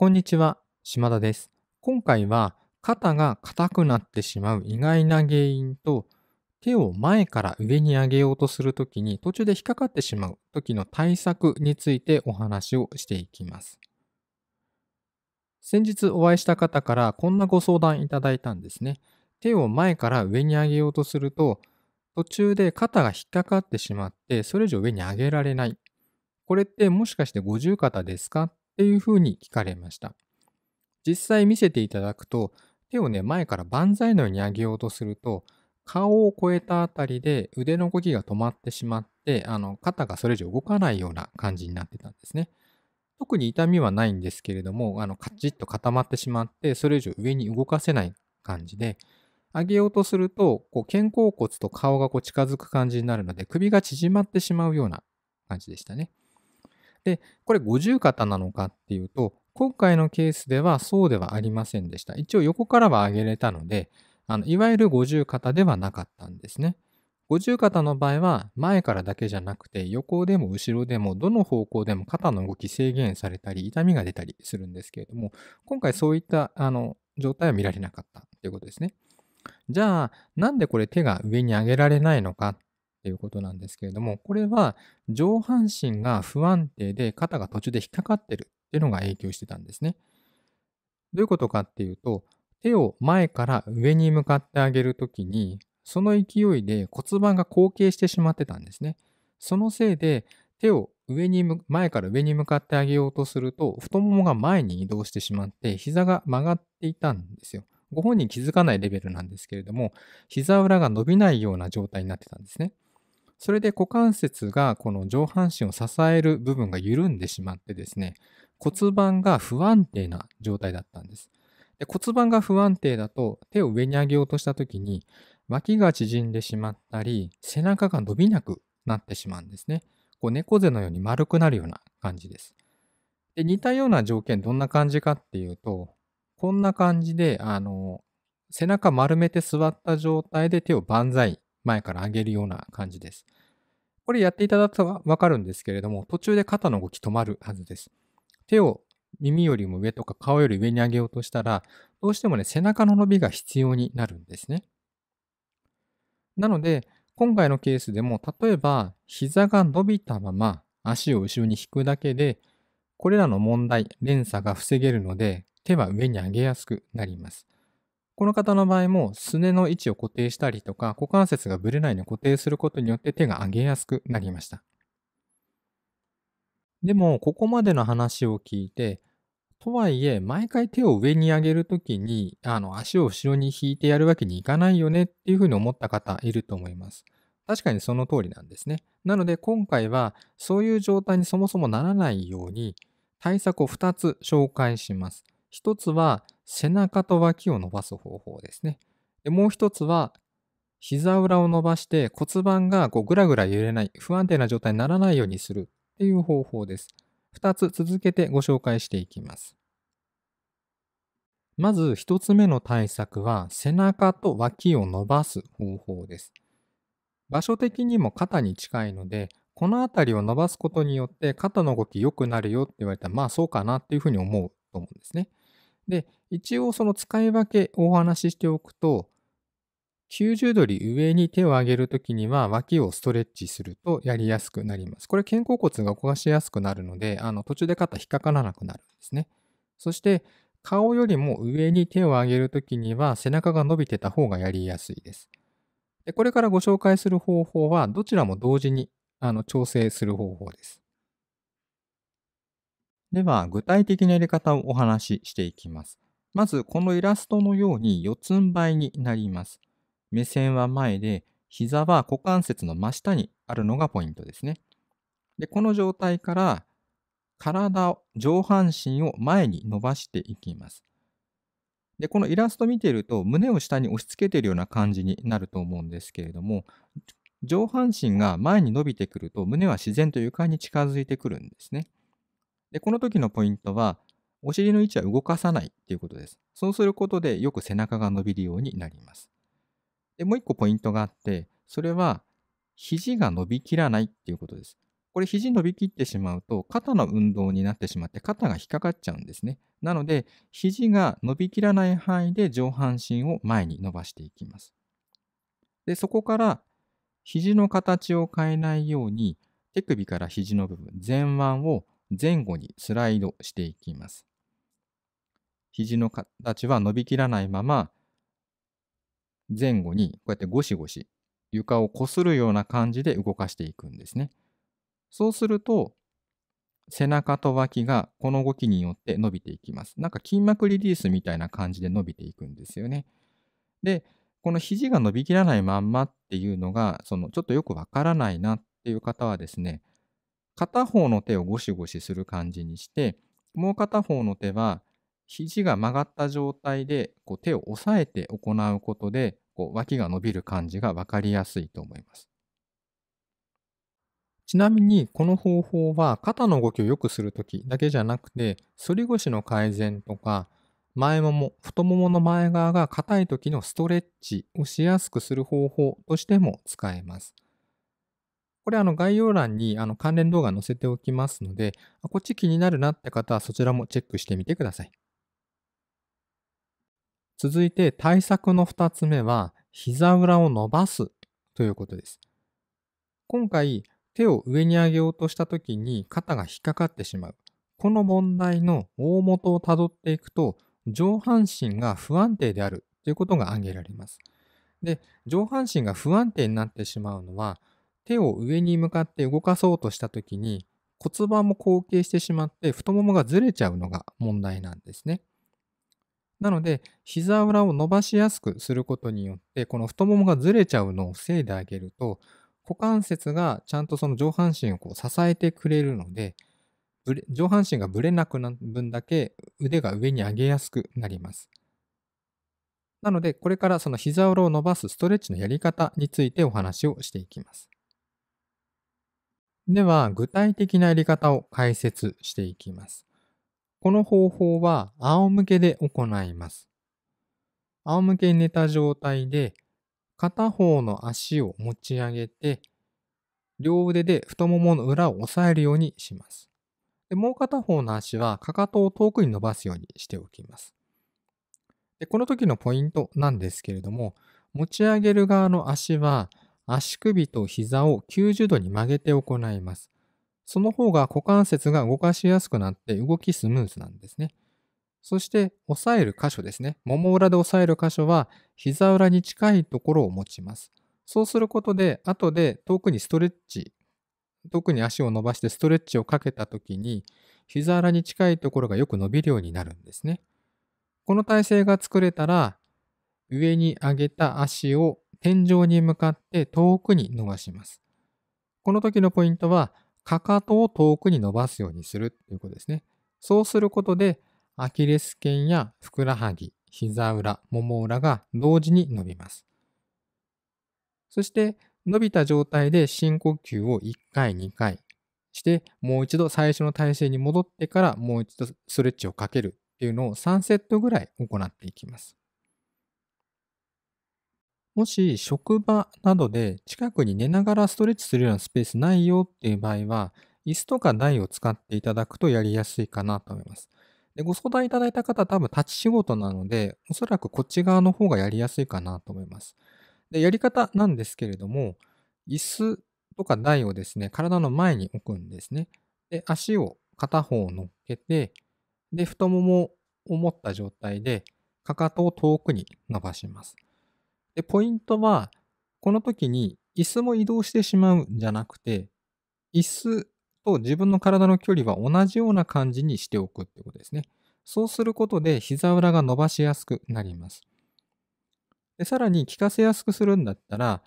こんにちは、島田です。今回は肩が硬くなってしまう意外な原因と手を前から上に上げようとするときに途中で引っかかってしまう時の対策についてお話をしていきます。先日お会いした方からこんなご相談いただいたんですね。手を前から上に上げようとすると途中で肩が引っかかってしまってそれ以上上に上げられない。これってもしかして五十肩ですかっていうふうに聞かれました。実際見せていただくと、手をね、前から万歳のように上げようとすると、顔を越えたあたりで腕の動きが止まってしまって、あの、肩がそれ以上動かないような感じになってたんですね。特に痛みはないんですけれども、あの、カチッと固まってしまって、それ以上上に動かせない感じで、上げようとすると、こう、肩甲骨と顔がこう近づく感じになるので、首が縮まってしまうような感じでしたね。で、これ五十肩なのかっていうと、今回のケースではそうではありませんでした。一応横からは上げれたので、あのいわゆる五十肩ではなかったんですね。五十肩の場合は前からだけじゃなくて横でも後ろでもどの方向でも肩の動き制限されたり痛みが出たりするんですけれども今回そういったあの状態は見られなかったということですね。じゃあなんでこれ手が上に上げられないのかっっていうことなんですけれども、これは上半身が不安定で肩が途中で引っかかってるっていうのが影響してたんですね。どういうことかっていうと、手を前から上に向かってあげるときに、その勢いで骨盤が後傾してしまってたんですね。そのせいで手を上に前から上に向かってあげようとすると、太ももが前に移動してしまって、膝が曲がっていたんですよ。ご本人気づかないレベルなんですけれども、膝裏が伸びないような状態になってたんですね。それで股関節がこの上半身を支える部分が緩んでしまってですね、骨盤が不安定な状態だったんです。で骨盤が不安定だと手を上に上げようとした時に脇が縮んでしまったり背中が伸びなくなってしまうんですね。こう猫背のように丸くなるような感じです。で似たような条件どんな感じかっていうとこんな感じであの背中丸めて座った状態で手を万歳前から上げるような感じです。これやっていただくとわかるんですけれども、途中で肩の動き止まるはずです。手を耳よりも上とか顔より上に上げようとしたら、どうしてもね、背中の伸びが必要になるんですね。なので、今回のケースでも、例えば、膝が伸びたまま足を後ろに引くだけで、これらの問題、連鎖が防げるので、手は上に上げやすくなります。この方の場合も、すねの位置を固定したりとか、股関節がぶれないように固定することによって手が上げやすくなりました。でも、ここまでの話を聞いて、とはいえ、毎回手を上に上げるときに、あの、足を後ろに引いてやるわけにいかないよねっていうふうに思った方いると思います。確かにその通りなんですね。なので、今回は、そういう状態にそもそもならないように、対策を2つ紹介します。一つは背中と脇を伸ばす方法ですね。でもう一つは膝裏を伸ばして骨盤がこうぐらぐら揺れない不安定な状態にならないようにするっていう方法です。2つ続けてご紹介していきます。まず1つ目の対策は背中と脇を伸ばす方法です。場所的にも肩に近いのでこの辺りを伸ばすことによって肩の動き良くなるよって言われたらまあそうかなっていうふうに思うと思うんですね。で、一応その使い分けお話ししておくと、90度より上に手を上げるときには脇をストレッチするとやりやすくなります。これ肩甲骨が動かしやすくなるので、あの途中で肩引っかからなくなるんですね。そして顔よりも上に手を上げるときには背中が伸びてた方がやりやすいです。でこれからご紹介する方法はどちらも同時にあの調整する方法です。では、具体的なやり方をお話ししていきます。まず、このイラストのように四つん這いになります。目線は前で、膝は股関節の真下にあるのがポイントですね。で、この状態から体を、上半身を前に伸ばしていきます。で、このイラスト見てると胸を下に押し付けてるような感じになると思うんですけれども、上半身が前に伸びてくると胸は自然と床に近づいてくるんですね。で、この時のポイントは、お尻の位置は動かさないっていうことです。そうすることでよく背中が伸びるようになります。で、もう一個ポイントがあって、それは肘が伸びきらないっていうことです。これ肘伸びきってしまうと肩の運動になってしまって肩が引っかかっちゃうんですね。なので肘が伸びきらない範囲で上半身を前に伸ばしていきます。で、そこから肘の形を変えないように手首から肘の部分、前腕を前後にスライドしていきます。肘の形は伸びきらないまま、前後にこうやってゴシゴシ床をこするような感じで動かしていくんですね。そうすると、背中と脇がこの動きによって伸びていきます。なんか筋膜リリースみたいな感じで伸びていくんですよね。で、この肘が伸びきらないまんまっていうのが、そのちょっとよくわからないなっていう方はですね、片方の手をゴシゴシする感じにしてもう片方の手は肘が曲がった状態でこう手を押さえて行うことでこう脇が伸びる感じが分かりやすいと思います。ちなみにこの方法は肩の動きを良くする時だけじゃなくて反り腰の改善とか前もも太ももの前側が硬い時のストレッチをしやすくする方法としても使えます。これあの概要欄にあの関連動画載せておきますので、こっち気になるなって方はそちらもチェックしてみてください。続いて対策の2つ目は、膝裏を伸ばすということです。今回、手を上に上げようとした時に肩が引っかかってしまう。この問題の大元をたどっていくと、上半身が不安定であるということが挙げられます。で、上半身が不安定になってしまうのは、手を上に向かって動かそうとした時に骨盤も後傾してしまって太ももがずれちゃうのが問題なんですね。なので膝裏を伸ばしやすくすることによってこの太ももがずれちゃうのを防いであげると股関節がちゃんとその上半身をこう支えてくれるので上半身がぶれなくなる分だけ腕が上に上げやすくなります。なのでこれからその膝裏を伸ばすストレッチのやり方についてお話をしていきます。では、具体的なやり方を解説していきます。この方法は仰向けで行います。仰向けに寝た状態で、片方の足を持ち上げて、両腕で太ももの裏を押さえるようにします。でもう片方の足はかかとを遠くに伸ばすようにしておきます。でこの時のポイントなんですけれども、持ち上げる側の足は足首と膝を90度に曲げて行います。その方が股関節が動かしやすくなって動きスムーズなんですね。そして押さえる箇所ですね。もも裏で押さえる箇所は膝裏に近いところを持ちます。そうすることで後で遠くにストレッチ、遠くに足を伸ばしてストレッチをかけた時に膝裏に近いところがよく伸びるようになるんですね。この体勢が作れたら上に上げた足を天井に向かって遠くに伸ばします。この時のポイントは、かかとを遠くに伸ばすようにするということですね。そうすることで、アキレス腱やふくらはぎ、膝裏、もも裏が同時に伸びます。そして、伸びた状態で深呼吸を1回、2回して、もう一度最初の体勢に戻ってからもう一度ストレッチをかけるっていうのを3セットぐらい行っていきます。もし職場などで近くに寝ながらストレッチするようなスペースないよっていう場合は、椅子とか台を使っていただくとやりやすいかなと思います。でご相談いただいた方多分立ち仕事なので、おそらくこっち側の方がやりやすいかなと思います。でやり方なんですけれども、椅子とか台をですね、体の前に置くんですね。で、足を片方乗っけて、で、太ももを持った状態で、かかとを遠くに伸ばします。で、ポイントは、この時に椅子も移動してしまうんじゃなくて、椅子と自分の体の距離は同じような感じにしておくってことですね。そうすることで膝裏が伸ばしやすくなります。でさらに効かせやすくするんだったら、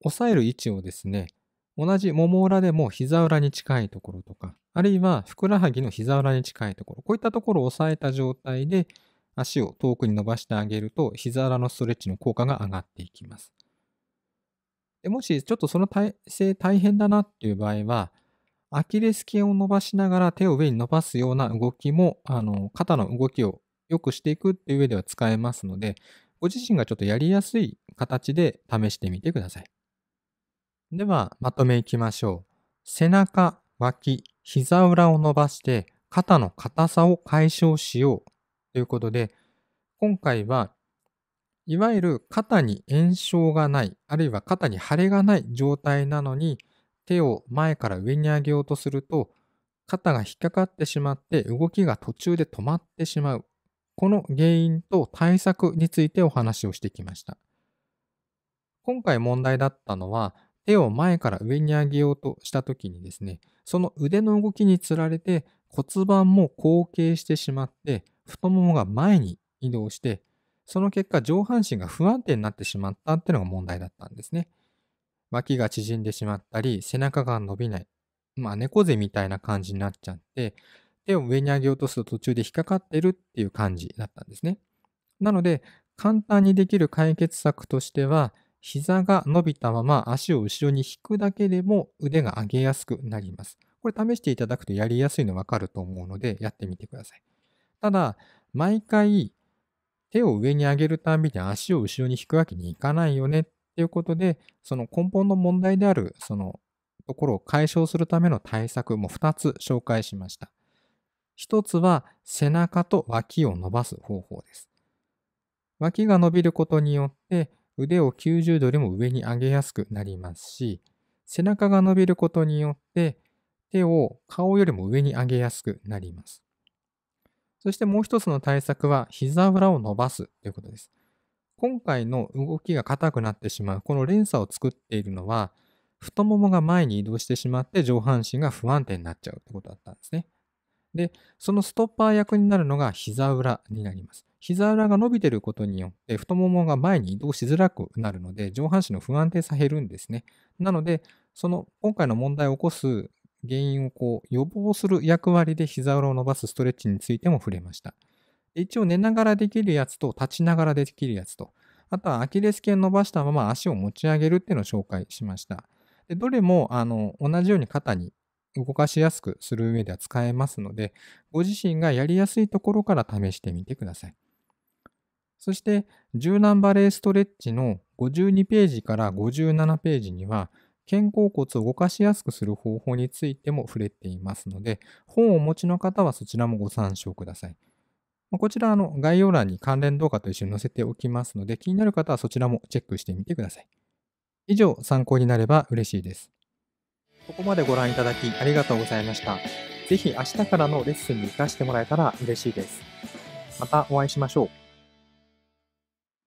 押さえる位置をですね、同じもも裏でも膝裏に近いところとか、あるいはふくらはぎの膝裏に近いところ、こういったところを押さえた状態で足を遠くに伸ばしてあげると、膝裏のストレッチの効果が上がっていきます。でもし、ちょっとその体勢大変だなっていう場合は、アキレス腱を伸ばしながら手を上に伸ばすような動きも、あの、肩の動きを良くしていくっていう上では使えますので、ご自身がちょっとやりやすい形で試してみてください。では、まとめいきましょう。背中、脇、膝裏を伸ばして、肩の硬さを解消しようということで、今回はいわゆる肩に炎症がない、あるいは肩に腫れがない状態なのに、手を前から上に上げようとすると、肩が引っかかってしまって動きが途中で止まってしまう。この原因と対策についてお話をしてきました。今回問題だったのは、手を前から上に上げようとした時にですね、その腕の動きにつられて骨盤も後傾してしまって太ももが前に移動してその結果上半身が不安定になってしまったっていうのが問題だったんですね脇が縮んでしまったり背中が伸びないまあ猫背みたいな感じになっちゃって手を上に上げようとすると途中で引っかかってるっていう感じだったんですねなので簡単にできる解決策としては膝が伸びたまま足を後ろに引くだけでも腕が上げやすくなりますこれ試していただくとやりやすいの分かると思うので、やってみてください。ただ、毎回、手を上に上げるたびに足を後ろに引くわけにいかないよねっていうことで、その根本の問題である、そのところを解消するための対策も2つ紹介しました。1つは背中と脇を伸ばす方法です。脇が伸びることによって腕を90度よりも上に上げやすくなりますし、背中が伸びることによって手を顔よりも上に上げやすくなります。そしてもう一つの対策は膝裏を伸ばすということです。今回の動きが硬くなってしまうこの連鎖を作っているのは太ももが前に移動してしまって上半身が不安定になっちゃうってことだったんですね。で、そのストッパー役になるのが膝裏になります。膝裏が伸びてることによって太ももが前に移動しづらくなるので上半身の不安定さ減るんですね。なので、その今回の問題を起こす原因をこう予防する役割で膝裏を伸ばすストレッチについても触れました。一応寝ながらできるやつと立ちながらできるやつと、あとはアキレス腱伸ばしたまま足を持ち上げるっていうのを紹介しました。でどれもあの同じように肩に動かしやすくする上では使えますので、ご自身がやりやすいところから試してみてください。そして、柔軟バレーストレッチの52ページから57ページには、肩甲骨を動かしやすくする方法についても触れていますので、本をお持ちの方はそちらもご参照ください。こちらの概要欄に関連動画と一緒に載せておきますので、気になる方はそちらもチェックしてみてください。以上、参考になれば嬉しいです。ここまでご覧いただきありがとうございました。ぜひ明日からのレッスンに活かしてもらえたら嬉しいです。またお会いしましょう。